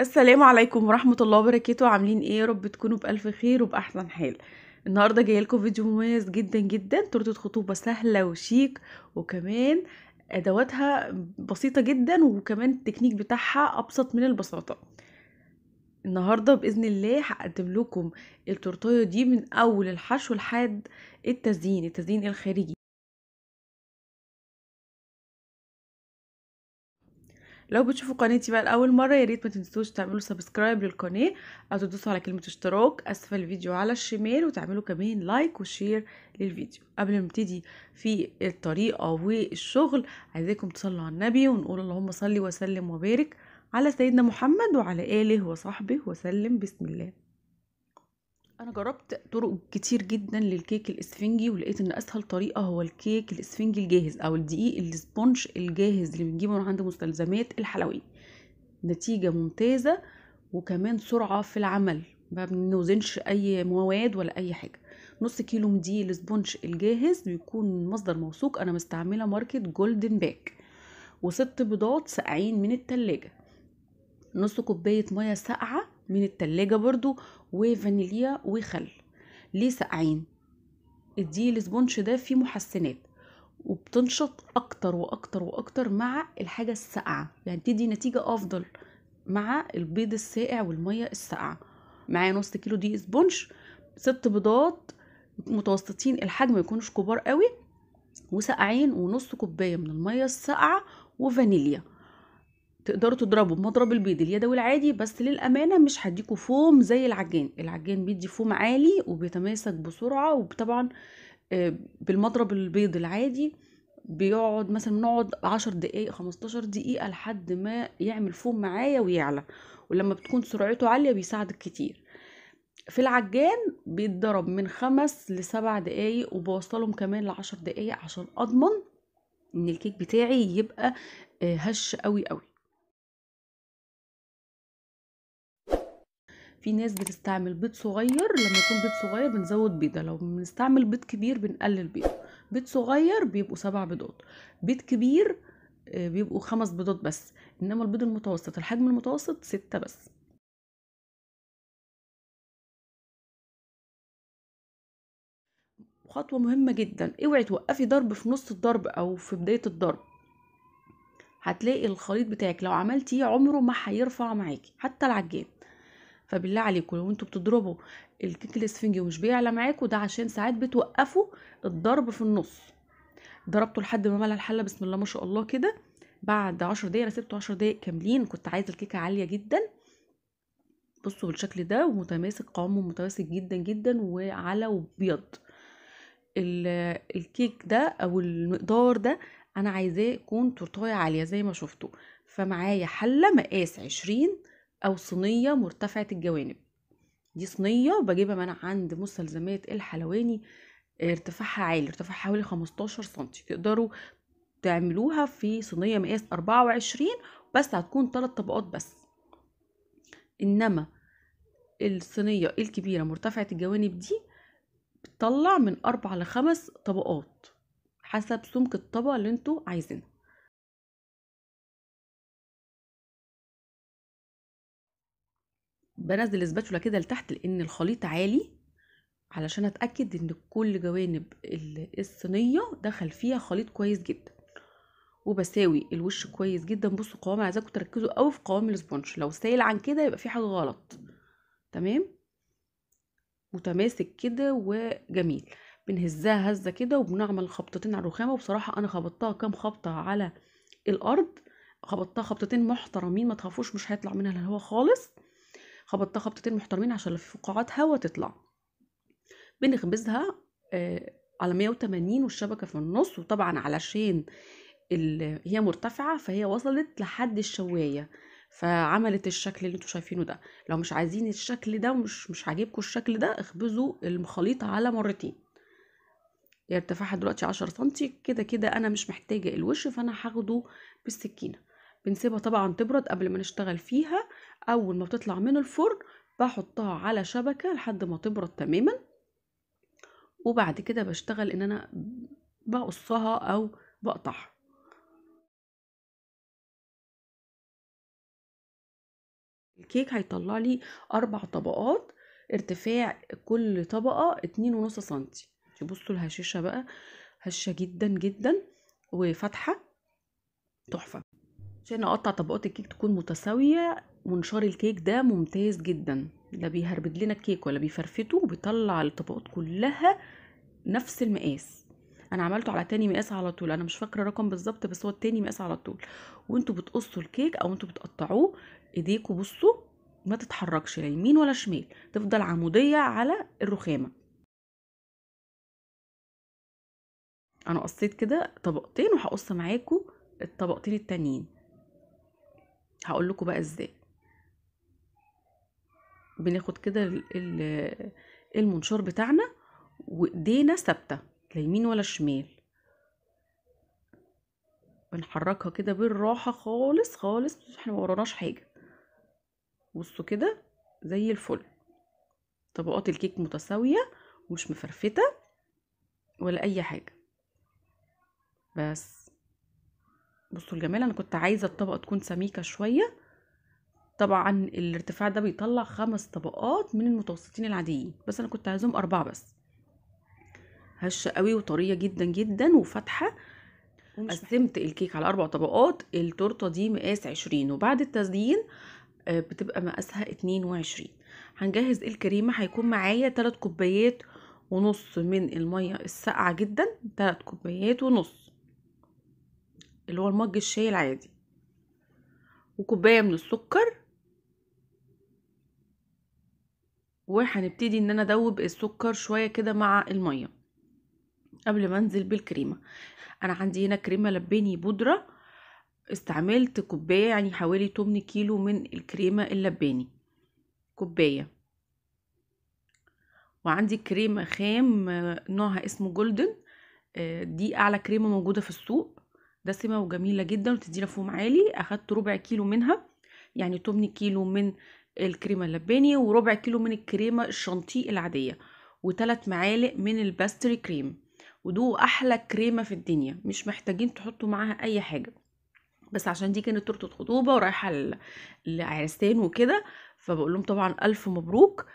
السلام عليكم ورحمة الله وبركاته عاملين ايه رب تكونوا بألف خير وبأحسن حال النهاردة جاي لكم فيديو مميز جدا جدا تورتة خطوبة سهلة وشيك وكمان ادواتها بسيطة جدا وكمان التكنيك بتاعها ابسط من البساطة النهاردة بإذن الله هقدم لكم التورتاية دي من أول الحشو لحد التزيين التزيين الخارجي لو بتشوفوا قناتي بقى لاول مره يا ريت ما تنسوش تعملوا سبسكرايب للقناه او تدوسوا على كلمه اشتراك اسفل الفيديو على الشمال وتعملوا كمان لايك وشير للفيديو قبل ما نبتدي في الطريقه والشغل عايزاكم تصلوا على النبي ونقول اللهم صل وسلم وبارك على سيدنا محمد وعلى اله وصحبه وسلم بسم الله انا جربت طرق كتير جدا للكيك الاسفنجي ولقيت ان اسهل طريقه هو الكيك الاسفنجي الجاهز او الدقيق السبونج الجاهز اللي بنجيبه من عند مستلزمات الحلويات نتيجه ممتازه وكمان سرعه في العمل ما بنوزنش اي مواد ولا اي حاجه نص كيلو من دي الجاهز بيكون مصدر موثوق انا مستعمله ماركه جولدن باك وست بيضات ساقعين من التلاجة نص كوبايه ميه ساقعه من التلاجة برضو وفانيليا وخل ليه ساقعين ادي الاسبونش ده فيه محسنات وبتنشط اكتر واكتر واكتر مع الحاجة الساقعة يعني تدي نتيجة افضل مع البيض الساقع والمية الساقعة معايا نص كيلو دي اسبونش ست بيضات متوسطين الحجم ما يكونوش كبار قوي وسقعين ونص كوبايه من الميه الساقعه وفانيليا تقدروا تضربوا بمضرب البيض اليدوي العادي بس للامانه مش هديكوا فوم زي العجان العجان بيدي فوم عالي وبيتماسك بسرعه وطبعا آه، بالمضرب البيض العادي بيقعد مثلا بنقعد 10 دقايق 15 دقيقه لحد ما يعمل فوم معايا ويعلى ولما بتكون سرعته عاليه بيساعدك كتير في العجان بيتضرب من خمس لسبع دقايق وبوصلهم كمان لعشر دقايق عشان اضمن ان الكيك بتاعي يبقى آه، هش قوي قوي في ناس بتستعمل بيض صغير لما يكون بيض صغير بنزود بيضه لو بنستعمل بيض كبير بنقلل بيضه بيض صغير بيبقوا سبع بيضات بيض كبير آه، بيبقوا خمس بيضات بس انما البيض المتوسط الحجم المتوسط ستة بس خطوة مهمة جدا اوعي توقفي ضرب في نص الضرب او في بداية الضرب هتلاقي الخليط بتاعك لو عملتيه عمره ما هيرفع معاكي حتى العجان فبالله عليكم لو انتوا بتضربوا الكيك الاسفنجي ومش بيعلى معاكم ده عشان ساعات بتوقفوا الضرب في النص ضربته لحد ما ملى الحله بسم الله ما شاء الله كده بعد عشر دقايق انا سبته عشر دقايق كاملين كنت عايزه الكيكه عاليه جدا بصوا بالشكل ده ومتماسك قوامه متماسك جدا جدا وعلى وبيض الكيك ده او المقدار ده انا عايزاه يكون تورتايه عاليه زي ما شفتوا فمعايا حله مقاس عشرين أو صينية مرتفعة الجوانب دي صينية بجيبها من عند مستلزمات الحلواني آه، ارتفاعها عالي ارتفاعها حوالي 15 سنتي تقدروا تعملوها في صينية مقاس 24 بس هتكون ثلاث طبقات بس انما الصينية الكبيرة مرتفعة الجوانب دي بتطلع من اربع لخمس طبقات حسب سمك الطبقة اللي انتوا عايزينها بنزل السباتولا كده لتحت لان الخليط عالي علشان اتاكد ان كل جوانب الصينيه دخل فيها خليط كويس جدا وبساوي الوش كويس جدا بصوا قوام عايزاكم تركزوا قوي في قوام الاسبونج لو سايل عن كده يبقى في حاجه غلط تمام متماسك كده وجميل بنهزها هزه كده وبنعمل خبطتين على الرخامه وبصراحه انا خبطتها كام خبطه على الارض خبطتها خبطتين محترمين ما تخافوش مش هيطلع منها الهوا خالص خبطتها خبطتين محترمين عشان لو في فقاعات هوا تطلع بنخبزها آه، على 180 والشبكه في النص وطبعا علشان هي مرتفعه فهي وصلت لحد الشوايه فعملت الشكل اللي انتوا شايفينه ده لو مش عايزين الشكل ده ومش مش عاجبكم الشكل ده اخبزوا الخليط على مرتين ارتفاعها دلوقتي عشرة سنتي كده كده انا مش محتاجه الوش فانا هاخده بالسكينه بنسيبها طبعا تبرد قبل ما نشتغل فيها اول ما بتطلع من الفرن بحطها على شبكه لحد ما تبرد تماما وبعد كده بشتغل ان انا بقصها او بقطعها الكيك هيطلع لي اربع طبقات ارتفاع كل طبقه اتنين ونص سنتي بصوا الهشاشه بقى هشه جدا جدا وفاتحه تحفه عشان اقطع طبقات الكيك تكون متساويه منشار الكيك ده ممتاز جدا لا بيهربد لنا الكيك ولا بيفرفته وبيطلع الطبقات كلها نفس المقاس انا عملته على تاني مقاس على طول انا مش فاكره رقم بالظبط بس هو التاني مقاس على طول وانتوا بتقصوا الكيك او انتوا بتقطعوه ايديكوا بصوا ما تتحركش لا يمين ولا شمال تفضل عموديه على الرخامه انا قصيت كده طبقتين وهقص معاكم الطبقتين التانيين هقول لكم بقى ازاي بناخد كده المنشار بتاعنا وايدينا ثابته لا يمين ولا شمال بنحركها كده بالراحه خالص خالص احنا ما وراناش حاجه بصوا كده زي الفل طبقات الكيك متساويه ومش مفرفته ولا اي حاجه بس بصوا الجمال انا كنت عايزه الطبقه تكون سميكه شويه طبعا الارتفاع ده بيطلع خمس طبقات من المتوسطين العاديين بس انا كنت عايزهم اربعه بس هشه قوي وطريه جدا جدا وفاتحه قسمت الكيك على اربع طبقات التورته دي مقاس عشرين وبعد التزيين آه، بتبقى مقاسها اتنين وعشرين هنجهز الكريمه هيكون معايا تلات كوبايات ونص من الميه الساقعه جدا تلات كوبايات ونص اللي هو المج الشاي العادي وكوبايه من السكر وهنبتدي ان انا ادوب السكر شويه كده مع الميه قبل ما انزل بالكريمه انا عندي هنا كريمه لباني بودره استعملت كوبايه يعني حوالي 8 كيلو من الكريمه اللباني كوبايه وعندي كريمه خام آه، نوعها اسمه جولدن آه، دي اعلى كريمه موجوده في السوق دسمة وجميلة جدا وتدينا فوم عالي اخدت ربع كيلو منها يعني 8 كيلو من الكريمة اللباني وربع كيلو من الكريمة الشانتي العادية وثلاث معالق من الباستري كريم ودول احلى كريمة في الدنيا مش محتاجين تحطوا معاها اي حاجة بس عشان دي كانت تورته خطوبه ورايحه لعرسان وكده فبقول لهم طبعا الف مبروك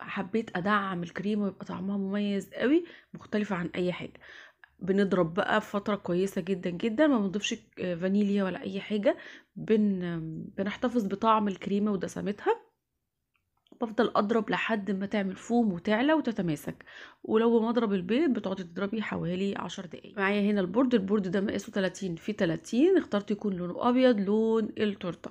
حبيت ادعم الكريمه ويبقى طعمها مميز قوي مختلفه عن اي حاجه بنضرب بقى فتره كويسه جدا جدا ما بنضيفش فانيليا ولا اي حاجه بن بنحتفظ بطعم الكريمه ودسمتها بفضل اضرب لحد ما تعمل فوم وتعلى وتتماسك ولو مضرب البيض بتقعدي تضربي حوالي عشر دقايق معايا هنا البورد البورد ده مقاسه 30 في 30 اخترت يكون لونه ابيض لون التورته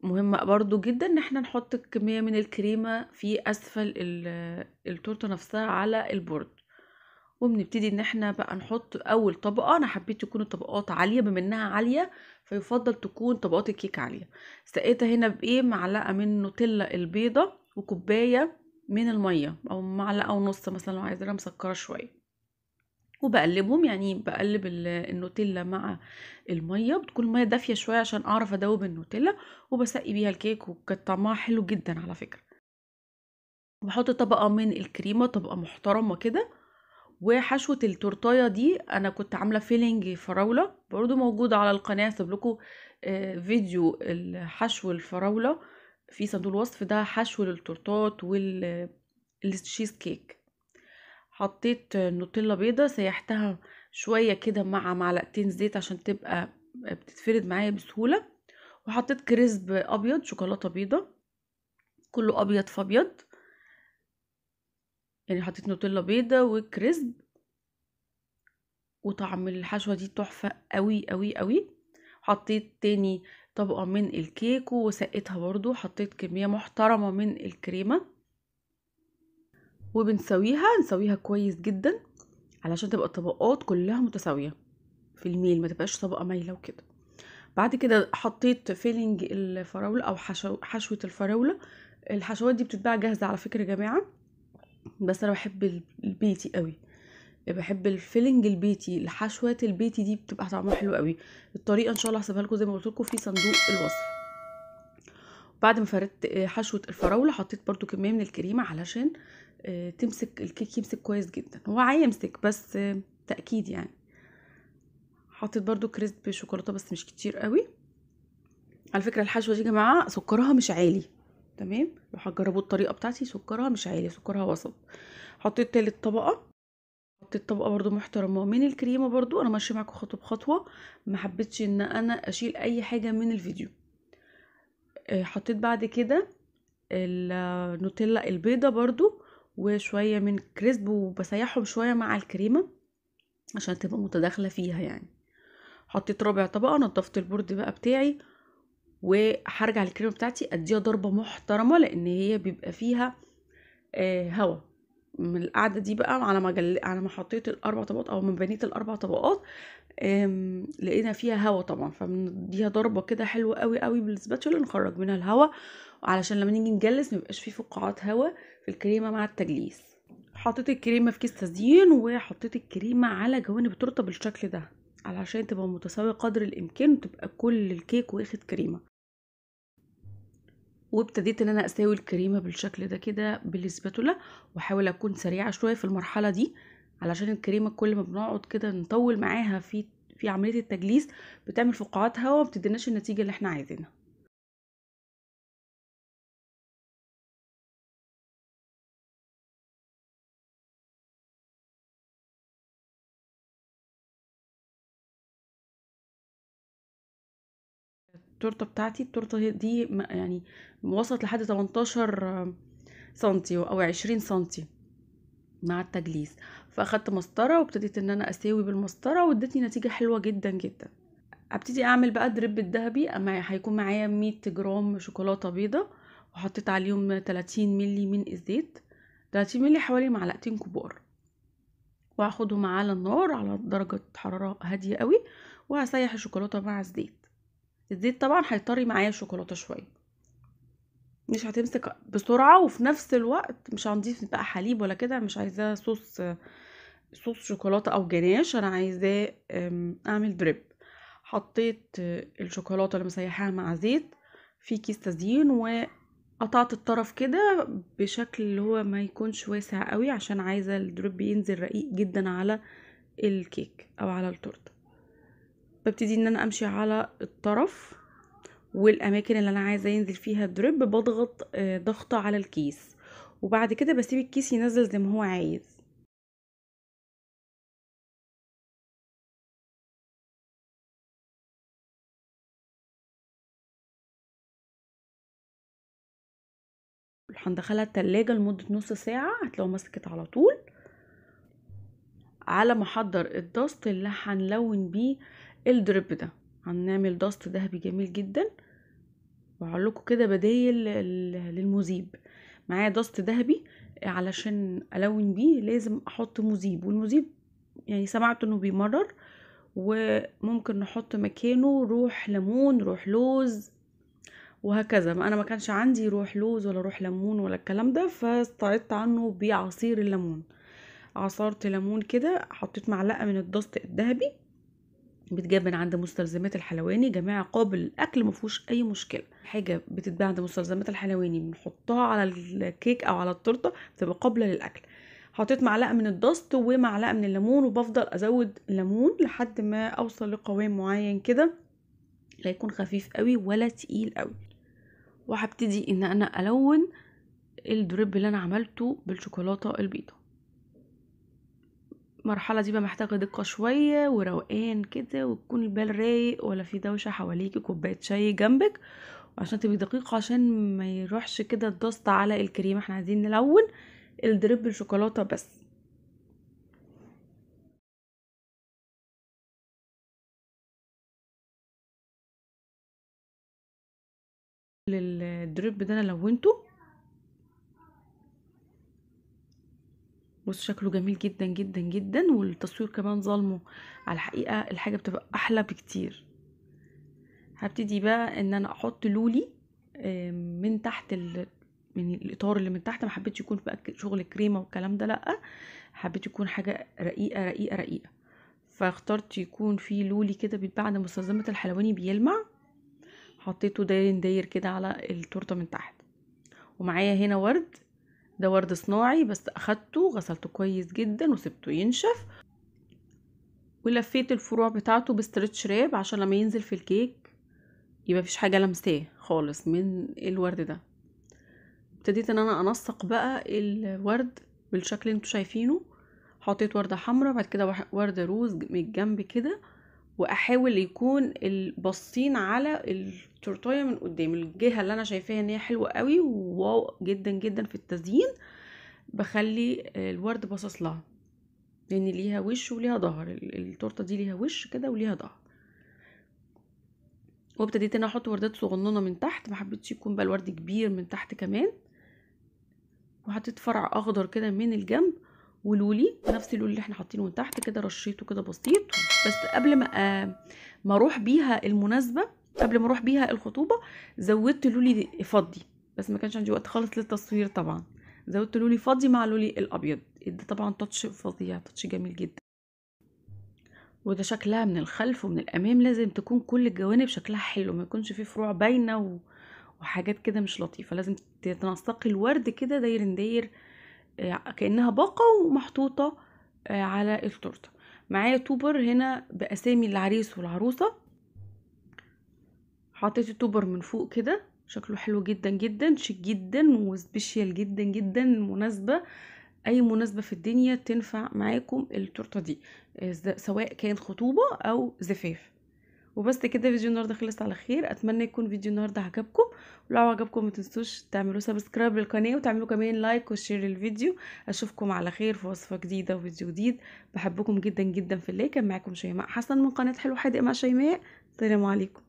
مهم برضو جدا ان احنا نحط كميه من الكريمه في اسفل التورته نفسها على البورد وبنبتدي ان احنا بقى نحط اول طبقه انا حبيت تكون الطبقات عاليه بما انها عاليه فيفضل تكون طبقات الكيك عاليه سقيتها هنا بايه معلقه من نوتيلا البيضه وكوبايه من الميه او معلقه ونص مثلا لو عايزاها مسكره شويه وبقلبهم يعني بقلب النوتيلا مع الميه بتكون الميه دافيه شويه عشان اعرف ادوب النوتيلا وبسقي بيها الكيك وكان طعمها حلو جدا على فكره بحط طبقه من الكريمه طبقه محترمه كده وحشوة التورتاية دي انا كنت عاملة فيلينج فراولة برضو موجودة على القناة هسيب لكم آه، فيديو حشو الفراولة في صندوق الوصف ده حشو للتورتات والتشيز آه، كيك حطيت نوتيلا بيضة سيحتها شوية كده مع معلقتين زيت عشان تبقى بتتفرد معايا بسهولة وحطيت كريسب ابيض شوكولاتة بيضة كله ابيض فابيض يعني حطيت نوتيلا بيضة وكريسب وطعم الحشوة دي تحفة قوي قوي قوي حطيت تاني طبقة من الكيك وسقيتها برضو حطيت كمية محترمة من الكريمة وبنسويها نسويها كويس جدا علشان تبقى الطبقات كلها متساوية في الميل ما تبقاش طبقة مايلة وكده بعد كده حطيت فيلينج الفراولة او حشو حشوة الفراولة الحشوات دي بتتباع جاهزة على فكرة يا جماعة بس انا بحب البيتي قوي بحب الفيلنج البيتي الحشوات البيتي دي بتبقى طعمها حلو قوي الطريقه ان شاء الله هسيبها لكم زي ما قلت لكم في صندوق الوصف بعد ما فردت آه، حشوه الفراوله حطيت برده كميه من الكريمه علشان آه، تمسك الكيك يمسك كويس جدا هو هيمسك بس آه، تاكيد يعني حطيت برده كريسب شوكولاته بس مش كتير قوي على فكره الحشوه دي يا جماعه سكرها مش عالي تمام هجربوا الطريقه بتاعتي سكرها مش عالي سكرها وسط حطيت تالت طبقه حطيت طبقه برضو محترمه من الكريمه برضو انا ماشيه معاكم خطوه بخطوه ما حبيتش ان انا اشيل اي حاجه من الفيديو آه، حطيت بعد كده النوتيلا البيضه برضو وشويه من كريسب وبسيحهم شويه مع الكريمه عشان تبقى متداخله فيها يعني حطيت ربع طبقه نضفت البورد بقى بتاعي وهرجع للكريمه بتاعتي اديها ضربه محترمه لان هي بيبقى فيها هواء آه، هوا من القعده دي بقى على ما جل... على ما حطيت الاربع طبقات او من بنيت الاربع طبقات آم... لقينا فيها هوا طبعا فبنديها ضربه كده حلوه قوي قوي بالسباتولا نخرج منها الهوا علشان لما نيجي نجلس ميبقاش فيه فقاعات هوا في الكريمه مع التجليس حطيت الكريمه في كيس تزيين وحطيت الكريمه على جوانب التورته بالشكل ده علشان تبقى متساويه قدر الامكان وتبقى كل الكيك واخد كريمه وابتديت ان انا اساوي الكريمه بالشكل ده كده بالسباتولا واحاول اكون سريعه شويه في المرحله دي علشان الكريمه كل ما بنقعد كده نطول معاها في في عمليه التجليس بتعمل فقاعات هواء وما بتديناش النتيجه اللي احنا عايزينها التورته بتاعتي التورته دي يعني وصلت لحد 18 سنتي او 20 سنتي مع التجليس فاخدت مسطره وابتديت ان انا اساوي بالمسطره وادتني نتيجه حلوه جدا جدا ابتدي اعمل بقى دريب الذهبي اما هيكون معايا 100 جرام شوكولاته بيضه وحطيت عليهم 30 مللي من الزيت 30 مللي حوالي معلقتين كبار وهاخدهم على النار على درجة حرارة هادية قوي وهسيح الشوكولاتة مع الزيت الزيت طبعا هيطري معايا الشوكولاته شويه مش هتمسك بسرعه وفي نفس الوقت مش هنضيف بقى حليب ولا كده مش عايزاه صوص صوص شوكولاته او جناش انا عايزاه اعمل دريب حطيت آه، الشوكولاته اللي مسيحاها مع زيت في كيس تزيين وقطعت الطرف كده بشكل اللي هو ما يكونش واسع قوي عشان عايزه الدروب ينزل رقيق جدا على الكيك او على التورته ببتدي ان انا امشي على الطرف والاماكن اللي انا عايزه ينزل فيها الدريب بضغط آه، ضغطه على الكيس وبعد كده بسيب الكيس ينزل زي ما هو عايز هندخلها التلاجة لمدة نص ساعة هتلاقوا مسكت على طول على ما احضر الدست اللي هنلون بيه الدريب ده هنعمل دست ذهبي جميل جدا وهقولكوا كده بدايل للمذيب معايا دست ذهبي علشان الون بيه لازم احط مذيب والمذيب يعني سمعت انه بيمرر وممكن نحط مكانه روح ليمون روح لوز وهكذا ما انا ما كانش عندي روح لوز ولا روح ليمون ولا الكلام ده فاستعدت عنه بعصير الليمون عصرت ليمون كده حطيت معلقه من الدست الذهبي بتجاب من عند مستلزمات الحلواني جميع قابل للاكل ما فيهوش اي مشكله حاجه بتتباع عند مستلزمات الحلواني بنحطها على الكيك او على التورته بتبقى قابله للاكل حطيت معلقه من الدست ومعلقه من الليمون وبفضل ازود ليمون لحد ما اوصل لقوام معين كده لا يكون خفيف قوي ولا تقيل قوي وهبتدي ان انا الون الدريب اللي انا عملته بالشوكولاته البيضه المرحله دي بقى محتاجه دقه شويه وروقان كده وتكون البال رايق ولا في دوشه حواليكي كوبايه شاي جنبك عشان تبقي دقيقه عشان ما يروحش كده الدوست على الكريمه احنا عايزين نلون الدريب بالشوكولاته بس الدريب ده انا لونته بص شكله جميل جدا جدا جدا والتصوير كمان ظلمه على الحقيقه الحاجه بتبقى احلى بكتير هبتدي بقى ان انا احط لولي من تحت ال... من الاطار اللي من تحت ما حبيتش يكون بقى شغل كريمه والكلام ده لا حبيت يكون حاجه رقيقه رقيقه رقيقه فاخترت يكون في لولي كده بيتباع عند مستلزمات الحلواني بيلمع حطيته داير داير كده على التورته من تحت ومعايا هنا ورد ده ورد صناعي بس اخدته غسلته كويس جدا وسبته ينشف ولفيت الفروع بتاعته بستريتش راب عشان لما ينزل في الكيك يبقى مفيش حاجه لمساه خالص من الورد ده ابتديت ان انا انسق بقى الورد بالشكل اللي انتوا شايفينه حطيت ورده حمراء بعد كده ورده روز من الجنب كده واحاول يكون الباصين على التورتايه من قدام الجهه اللي انا شايفاها ان هي حلوه قوي وواو جدا جدا في التزيين بخلي الورد باصص لها لان ليها وش وليها ظهر التورته دي ليها وش كده وليها ظهر وابتديت انا احط وردات صغننه من تحت ما حبيتش يكون بقى الورد كبير من تحت كمان وحطيت فرع اخضر كده من الجنب ولولي نفس اللولي اللي احنا حاطينه من تحت كده رشيته كده بسيط بس قبل ما آه، ما اروح بيها المناسبه قبل ما اروح بيها الخطوبه زودت لولي فضي بس ما كانش عندي وقت خالص للتصوير طبعا زودت لولي فضي مع لولي الابيض ده طبعا تاتش فظيع تاتش جميل جدا وده شكلها من الخلف ومن الامام لازم تكون كل الجوانب شكلها حلو ما يكونش فيه فروع باينه وحاجات كده مش لطيفه لازم تنسقي الورد كده داير داير آه، كأنها باقة ومحطوطة آه، على التورتة معايا توبر هنا بأسامي العريس والعروسة حطيت التوبر من فوق كده شكله حلو جدا جدا شيك جدا وسبيشال جدا جدا مناسبة اي مناسبة في الدنيا تنفع معاكم التورتة دي آه، سواء كانت خطوبة او زفاف وبس كده فيديو النهارده خلص على خير اتمنى يكون فيديو النهارده عجبكم ولو عجبكم ما تنسوش تعملوا سبسكرايب للقناه وتعملوا كمان لايك وشير للفيديو اشوفكم على خير في وصفه جديده وفيديو جديد بحبكم جدا جدا في الله كان معاكم شيماء حسن من قناه حلو حادق مع شيماء السلام عليكم